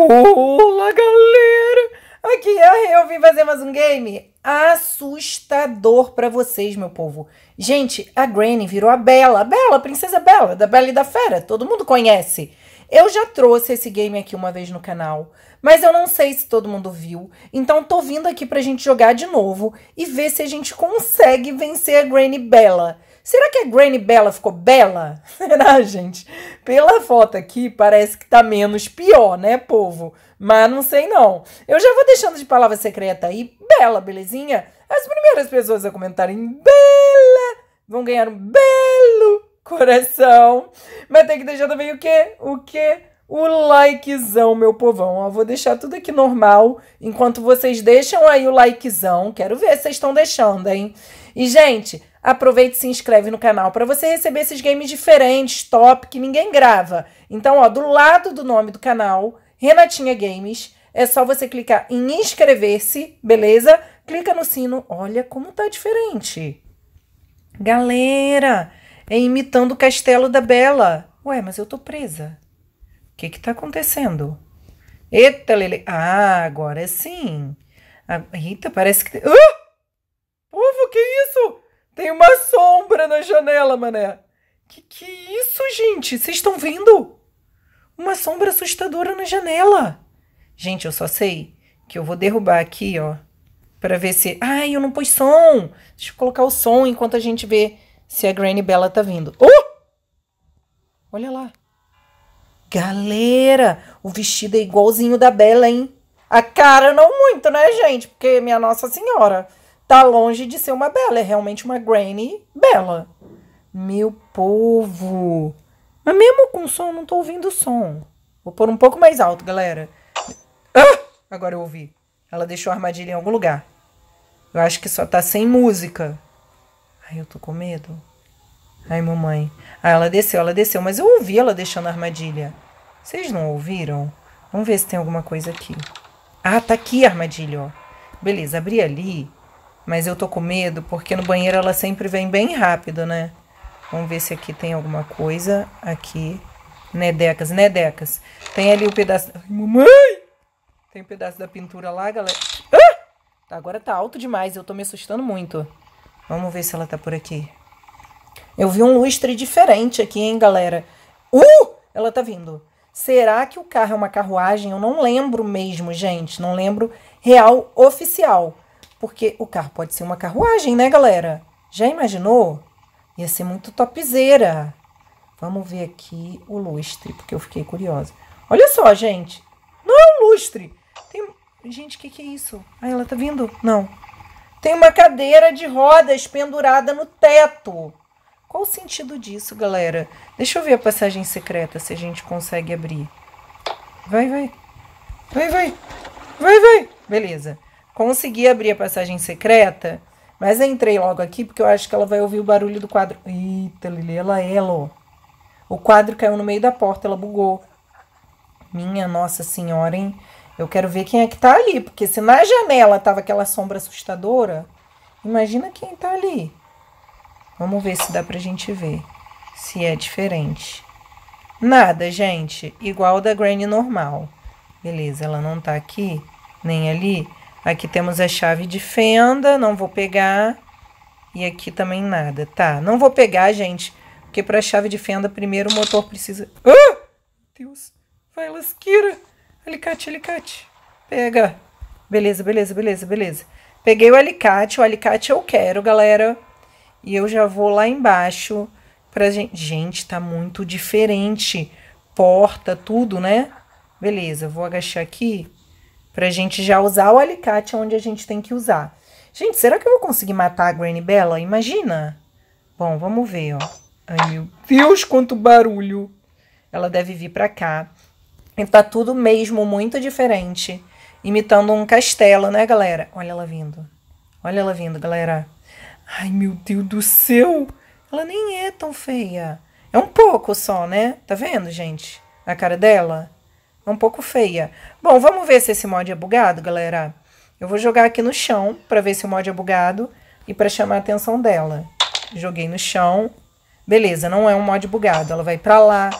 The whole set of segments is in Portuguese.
Olá, galera! Aqui é eu vim fazer mais um game assustador para vocês, meu povo. Gente, a Granny virou a Bela, a Bela, a Princesa Bela, da Bela e da Fera, todo mundo conhece. Eu já trouxe esse game aqui uma vez no canal, mas eu não sei se todo mundo viu, então tô vindo aqui pra gente jogar de novo e ver se a gente consegue vencer a Granny Bela. Será que a Granny Bella ficou bela? Será, gente? Pela foto aqui, parece que tá menos pior, né, povo? Mas não sei não. Eu já vou deixando de palavra secreta aí, bela, belezinha? As primeiras pessoas a comentarem bela vão ganhar um belo coração. Mas tem que deixar também o quê? O quê? O likezão, meu povão. Eu vou deixar tudo aqui normal. Enquanto vocês deixam aí o likezão. Quero ver se vocês estão deixando, hein? E, gente, Aproveita e se inscreve no canal para você receber esses games diferentes, top, que ninguém grava. Então, ó, do lado do nome do canal, Renatinha Games, é só você clicar em inscrever-se, beleza? Clica no sino, olha como tá diferente. Galera, é imitando o castelo da Bela. Ué, mas eu tô presa. O que que tá acontecendo? Eita, Lele. Ah, agora sim. Ah, eita, parece que... Uh! Tem uma sombra na janela, mané. Que que é isso, gente? Vocês estão vendo? Uma sombra assustadora na janela. Gente, eu só sei que eu vou derrubar aqui, ó, para ver se, ai, eu não pus som. Deixa eu colocar o som enquanto a gente vê se a Granny Bella tá vindo. Oh! Olha lá. Galera, o vestido é igualzinho da Bella, hein? A cara não muito, né, gente? Porque minha Nossa Senhora tá longe de ser uma bela, é realmente uma granny bela. Meu povo. Mas mesmo com som, não tô ouvindo o som. Vou pôr um pouco mais alto, galera. Ah! Agora eu ouvi. Ela deixou a armadilha em algum lugar. Eu acho que só tá sem música. Ai, eu tô com medo. Ai, mamãe. Ah, ela desceu, ela desceu. Mas eu ouvi ela deixando a armadilha. Vocês não ouviram? Vamos ver se tem alguma coisa aqui. Ah, tá aqui a armadilha, ó. Beleza, abri ali. Mas eu tô com medo porque no banheiro ela sempre vem bem rápido, né? Vamos ver se aqui tem alguma coisa. Aqui. Nedecas, nedecas. Tem ali o um pedaço. Ai, mamãe! Tem um pedaço da pintura lá, galera. Ah! Agora tá alto demais, eu tô me assustando muito. Vamos ver se ela tá por aqui. Eu vi um lustre diferente aqui, hein, galera. Uh! Ela tá vindo. Será que o carro é uma carruagem? Eu não lembro mesmo, gente. Não lembro real oficial. Porque o carro pode ser uma carruagem, né, galera? Já imaginou? Ia ser muito topzeira. Vamos ver aqui o lustre, porque eu fiquei curiosa. Olha só, gente. Não é um lustre. Tem... Gente, o que, que é isso? Ah, ela tá vindo? Não. Tem uma cadeira de rodas pendurada no teto. Qual o sentido disso, galera? Deixa eu ver a passagem secreta, se a gente consegue abrir. Vai, vai. Vai, vai. Vai, vai. Beleza. Consegui abrir a passagem secreta, mas entrei logo aqui porque eu acho que ela vai ouvir o barulho do quadro. Eita, Lili, ela é, Lô. O quadro caiu no meio da porta, ela bugou. Minha Nossa Senhora, hein? Eu quero ver quem é que tá ali, porque se na janela tava aquela sombra assustadora, imagina quem tá ali. Vamos ver se dá pra gente ver. Se é diferente. Nada, gente. Igual da Granny normal. Beleza, ela não tá aqui, nem ali. Aqui temos a chave de fenda, não vou pegar. E aqui também nada. Tá, não vou pegar, gente, porque para a chave de fenda, primeiro o motor precisa... Ah! Deus, vai lasqueira. Alicate, alicate. Pega. Beleza, beleza, beleza, beleza. Peguei o alicate, o alicate eu quero, galera. E eu já vou lá embaixo pra gente... Gente, tá muito diferente. Porta, tudo, né? Beleza, vou agachar aqui Pra gente já usar o alicate onde a gente tem que usar. Gente, será que eu vou conseguir matar a Granny Bella? Imagina! Bom, vamos ver, ó. Ai, meu Deus, quanto barulho! Ela deve vir pra cá. E tá tudo mesmo muito diferente. Imitando um castelo, né, galera? Olha ela vindo. Olha ela vindo, galera. Ai, meu Deus do céu! Ela nem é tão feia. É um pouco só, né? Tá vendo, gente? A cara dela um pouco feia. Bom, vamos ver se esse mod é bugado, galera. Eu vou jogar aqui no chão para ver se o mod é bugado e para chamar a atenção dela. Joguei no chão. Beleza, não é um mod bugado. Ela vai para lá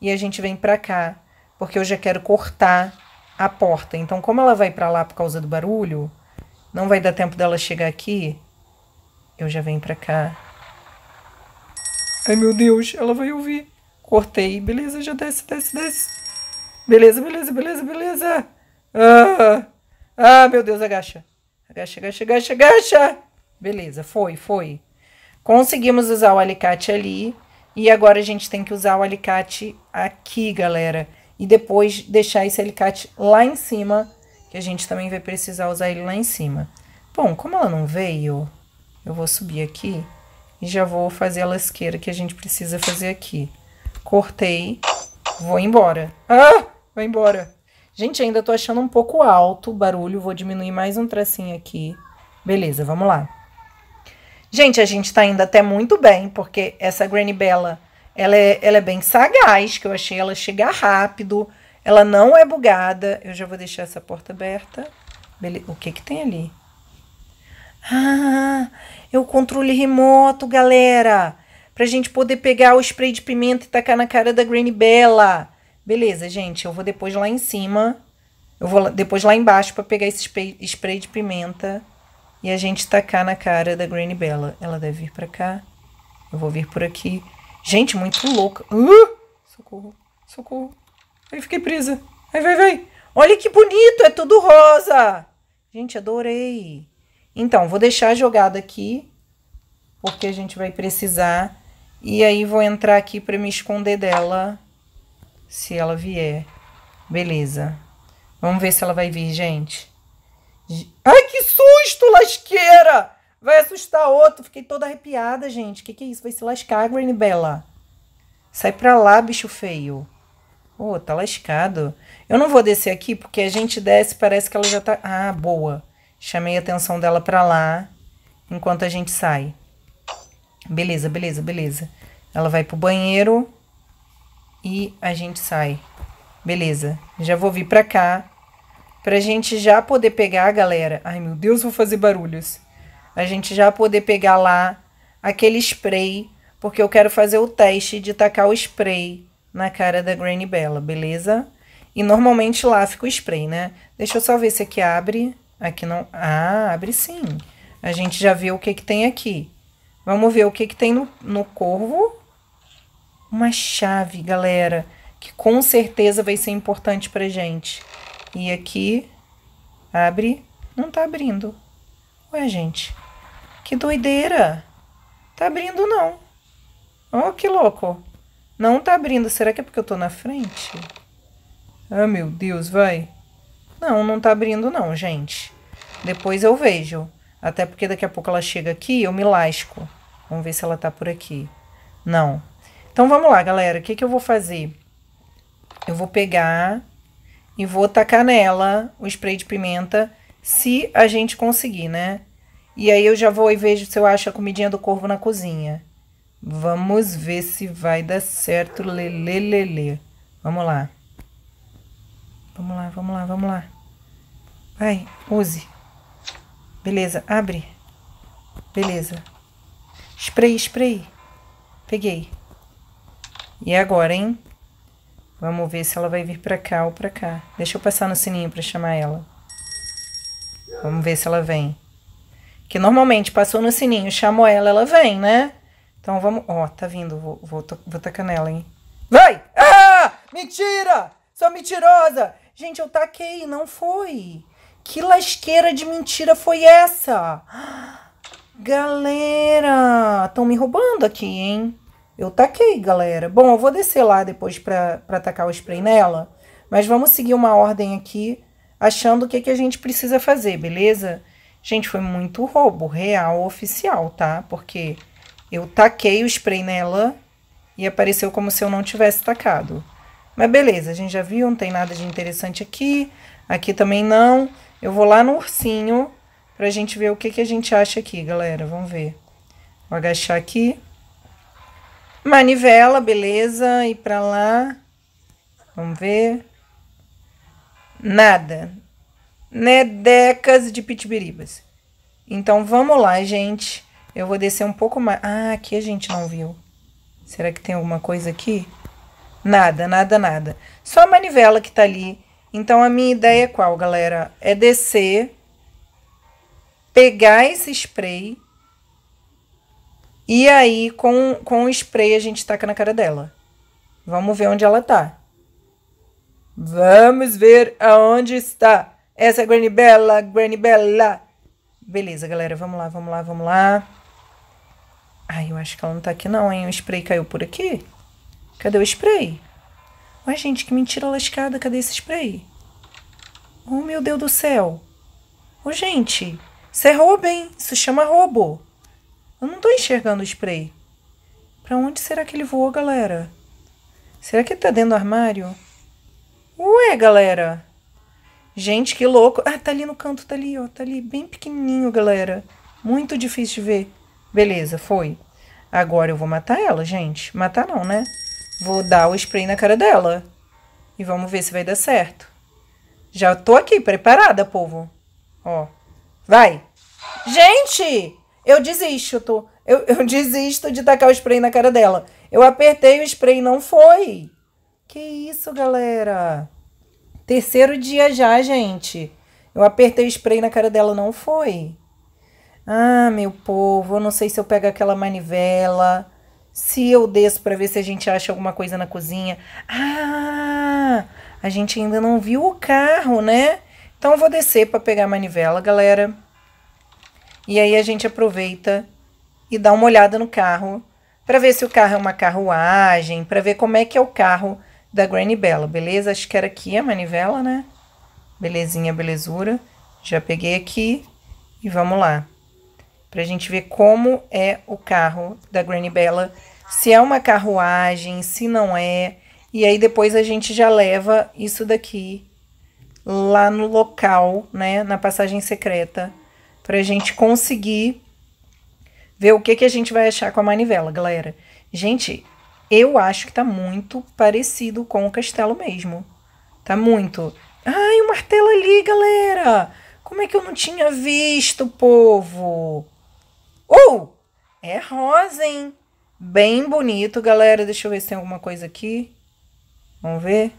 e a gente vem para cá, porque eu já quero cortar a porta. Então, como ela vai para lá por causa do barulho, não vai dar tempo dela chegar aqui. Eu já venho para cá. Ai, meu Deus, ela vai ouvir. Cortei. Beleza, já desce, desce, desce. Beleza, beleza, beleza, beleza. Ah, ah, meu Deus, agacha. Agacha, agacha, agacha, agacha. Beleza, foi, foi. Conseguimos usar o alicate ali. E agora a gente tem que usar o alicate aqui, galera. E depois deixar esse alicate lá em cima, que a gente também vai precisar usar ele lá em cima. Bom, como ela não veio, eu vou subir aqui e já vou fazer a lasqueira que a gente precisa fazer aqui. Cortei, vou embora. Ah! vai embora. Gente, ainda tô achando um pouco alto o barulho, vou diminuir mais um tracinho aqui. Beleza, vamos lá. Gente, a gente tá indo até muito bem, porque essa Granny Bella, ela é, ela é bem sagaz, que eu achei ela chegar rápido, ela não é bugada. Eu já vou deixar essa porta aberta. O que que tem ali? Ah, é o controle remoto, galera. Pra gente poder pegar o spray de pimenta e tacar na cara da Granny Bella. Beleza, gente, eu vou depois lá em cima, eu vou depois lá embaixo para pegar esse spray, de pimenta e a gente tacar na cara da Granny Bella. Ela deve vir para cá, eu vou vir por aqui. Gente, muito louca. Uh! Socorro, socorro. Aí fiquei presa. Aí vai, vai. Olha que bonito, é tudo rosa. Gente, adorei. Então, vou deixar jogado aqui, porque a gente vai precisar. E aí vou entrar aqui para me esconder dela se ela vier. Beleza. Vamos ver se ela vai vir, gente. Ai, que susto, lasqueira! Vai assustar outro. Fiquei toda arrepiada, gente. Que que é isso? Vai se lascar, Granny Bella. Sai pra lá, bicho feio. Ô, oh, tá lascado. Eu não vou descer aqui, porque a gente desce parece que ela já tá... Ah, boa. Chamei a atenção dela pra lá, enquanto a gente sai. Beleza, beleza, beleza. Ela vai pro banheiro e a gente sai. Beleza, já vou vir pra cá, pra gente já poder pegar, galera. Ai, meu Deus, vou fazer barulhos. A gente já poder pegar lá aquele spray, porque eu quero fazer o teste de tacar o spray na cara da Granny Bella, beleza? E normalmente lá fica o spray, né? Deixa eu só ver se aqui abre. Aqui não... Ah, abre sim. A gente já viu o que que tem aqui. Vamos ver o que que tem no, no corvo uma chave, galera, que com certeza vai ser importante pra gente. E aqui, abre, não tá abrindo. Ué, gente, que doideira. Tá abrindo não. Ó, oh, que louco. Não tá abrindo. Será que é porque eu tô na frente? Ah, meu Deus, vai. Não, não tá abrindo não, gente. Depois eu vejo. Até porque daqui a pouco ela chega aqui e eu me lasco. Vamos ver se ela tá por aqui. Não. Então vamos lá, galera. O que, que eu vou fazer? Eu vou pegar e vou tacar nela o spray de pimenta, se a gente conseguir, né? E aí eu já vou e vejo se eu acho a comidinha do corvo na cozinha. Vamos ver se vai dar certo, lelelele. Vamos lá. Vamos lá, vamos lá, vamos lá. Vai, use. Beleza, abre. Beleza. Spray, spray. Peguei. E agora, hein? Vamos ver se ela vai vir pra cá ou pra cá. Deixa eu passar no sininho pra chamar ela. Vamos ver se ela vem. Que normalmente passou no sininho, chamou ela, ela vem, né? Então vamos. Ó, oh, tá vindo. Vou, vou, vou tacar nela, hein? Vai! Ah! Mentira! Sou mentirosa! Gente, eu taquei, não foi. Que lasqueira de mentira foi essa? Galera, estão me roubando aqui, hein? Eu taquei, galera. Bom, eu vou descer lá depois pra, pra tacar o spray nela. Mas vamos seguir uma ordem aqui, achando o que, que a gente precisa fazer, beleza? Gente, foi muito roubo, real, oficial, tá? Porque eu taquei o spray nela e apareceu como se eu não tivesse tacado. Mas beleza, a gente já viu, não tem nada de interessante aqui. Aqui também não. Eu vou lá no ursinho pra gente ver o que, que a gente acha aqui, galera. Vamos ver. Vou agachar aqui. Manivela, beleza. E pra lá. Vamos ver. Nada. Nedecas de pitibiribas. Então vamos lá, gente. Eu vou descer um pouco mais. Ah, aqui a gente não viu. Será que tem alguma coisa aqui? Nada, nada, nada. Só a manivela que tá ali. Então a minha ideia é qual, galera? É descer, pegar esse spray e aí, com, com o spray, a gente taca na cara dela. Vamos ver onde ela tá. Vamos ver aonde está essa é Granny Bella, Granny Bella. Beleza, galera, vamos lá, vamos lá, vamos lá. Ai, eu acho que ela não tá aqui não, hein? O spray caiu por aqui? Cadê o spray? Ué, gente, que mentira lascada, cadê esse spray? Oh, meu Deus do céu. Ô, oh, gente, isso é roubo, hein? Isso chama roubo. Eu não estou enxergando o spray. Para onde será que ele voou, galera? Será que ele tá dentro do armário? Ué, galera! Gente, que louco! Ah, tá ali no canto, tá ali, ó. Tá ali, bem pequenininho, galera. Muito difícil de ver. Beleza, foi. Agora eu vou matar ela, gente. Matar não, né? Vou dar o spray na cara dela. E vamos ver se vai dar certo. Já tô aqui preparada, povo. Ó. Vai! Gente! eu desisto. Eu, eu desisto de tacar o spray na cara dela. Eu apertei o spray não foi. Que isso, galera? Terceiro dia já, gente. Eu apertei o spray na cara dela, não foi. Ah, meu povo, eu não sei se eu pego aquela manivela. Se eu desço para ver se a gente acha alguma coisa na cozinha. Ah, a gente ainda não viu o carro, né? Então eu vou descer para pegar a manivela, galera. E aí a gente aproveita e dá uma olhada no carro para ver se o carro é uma carruagem, para ver como é que é o carro da Granny Bella, beleza? Acho que era aqui a manivela, né? Belezinha, belezura. Já peguei aqui e vamos lá. Pra gente ver como é o carro da Granny Bella, se é uma carruagem, se não é. E aí depois a gente já leva isso daqui lá no local, né, na passagem secreta para a gente conseguir ver o que, que a gente vai achar com a manivela, galera. Gente, eu acho que tá muito parecido com o castelo mesmo. Tá muito. Ai, o martelo ali, galera! Como é que eu não tinha visto, povo? Oh! É rosa, hein? Bem bonito, galera. Deixa eu ver se tem alguma coisa aqui. Vamos ver?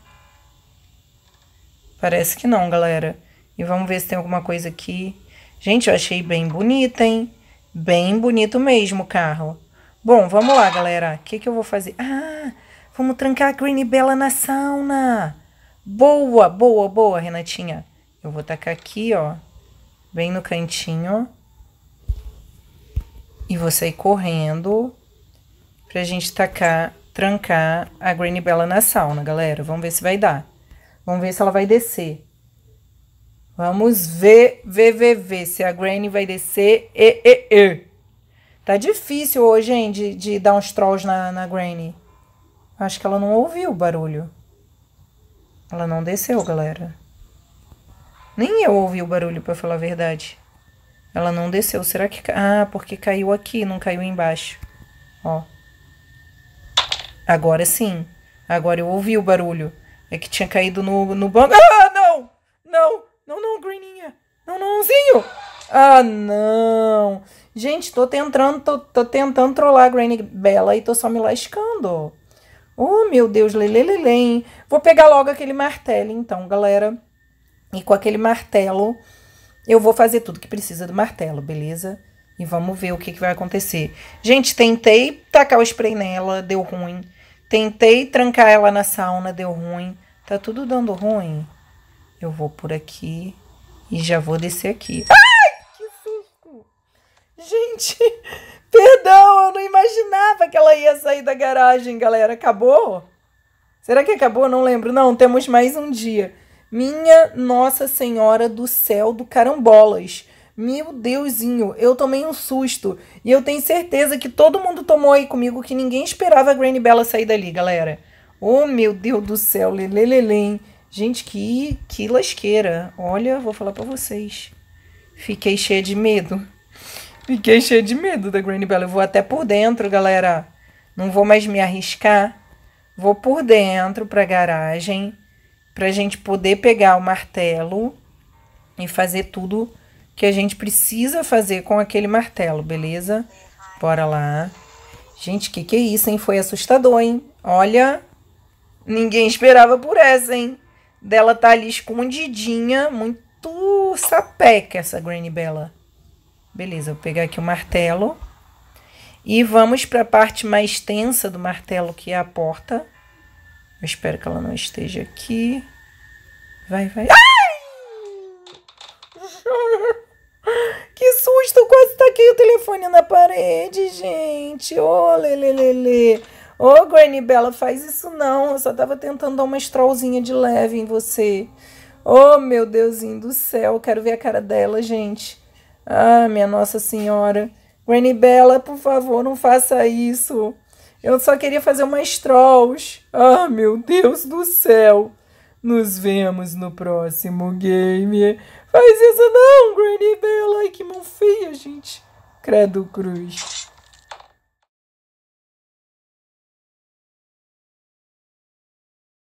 Parece que não, galera. E vamos ver se tem alguma coisa aqui. Gente, eu achei bem bonita, hein? Bem bonito mesmo o carro. Bom, vamos lá, galera. O que, que eu vou fazer? Ah, vamos trancar a Green Bella na sauna. Boa, boa, boa, Renatinha. Eu vou tacar aqui, ó. Bem no cantinho. E vou sair correndo pra gente tacar, trancar a Green Bella na sauna, galera. Vamos ver se vai dar. Vamos ver se ela vai descer. Vamos ver, ver, ver, ver se a Granny vai descer. E, e, e. Tá difícil hoje, hein, de, de dar uns trolls na, na Granny. Acho que ela não ouviu o barulho. Ela não desceu, galera. Nem eu ouvi o barulho, para falar a verdade. Ela não desceu. Será que... Ah, porque caiu aqui, não caiu embaixo. Ó. Agora sim. Agora eu ouvi o barulho. É que tinha caído no, no banco. Ah, não! Não! Não, não, Greeninha. Não, não, nãozinho. Ah, não. Gente, tô tentando, tô, tô tentando trollar a Granny Bella e tô só me lascando. Oh, meu Deus, lelelelém. Vou pegar logo aquele martelo, então, galera. E com aquele martelo, eu vou fazer tudo que precisa do martelo, beleza? E vamos ver o que, que vai acontecer. Gente, tentei tacar o spray nela, deu ruim. Tentei trancar ela na sauna, deu ruim. Tá tudo dando ruim. Eu vou por aqui e já vou descer aqui. Ai, que susto! Gente, perdão, eu não imaginava que ela ia sair da garagem, galera. Acabou? Será que acabou? Não lembro. Não, temos mais um dia. Minha Nossa Senhora do Céu do Carambolas. Meu Deusinho, eu tomei um susto. E eu tenho certeza que todo mundo tomou aí comigo que ninguém esperava a Granny Bella sair dali, galera. Oh, meu Deus do céu, lelelelém. Gente, que, que lasqueira. Olha, vou falar para vocês. Fiquei cheia de medo. Fiquei cheia de medo da Granny Bell. Eu vou até por dentro, galera. Não vou mais me arriscar. Vou por dentro para a garagem. Para a gente poder pegar o martelo e fazer tudo que a gente precisa fazer com aquele martelo, beleza? Bora lá. Gente, que que é isso, hein? Foi assustador, hein? Olha, ninguém esperava por essa, hein? dela tá ali escondidinha, muito sapeca essa Granny Bella. Beleza, vou pegar aqui o martelo. E vamos para a parte mais tensa do martelo, que é a porta. Eu espero que ela não esteja aqui. Vai, vai. Ai! Que susto! Quase taquei o telefone na parede, gente. Ô, oh, lelelele. Ô, oh, Granny Bella, faz isso não. Eu só tava tentando dar uma estrolzinha de leve em você. Ô, oh, meu Deusinho do céu. Quero ver a cara dela, gente. Ah, minha Nossa Senhora. Granny Bella, por favor, não faça isso. Eu só queria fazer uma strolls. Ah, meu Deus do céu. Nos vemos no próximo game. Faz isso não, Granny Bella. Ai, que mão feia, gente. Credo Cruz.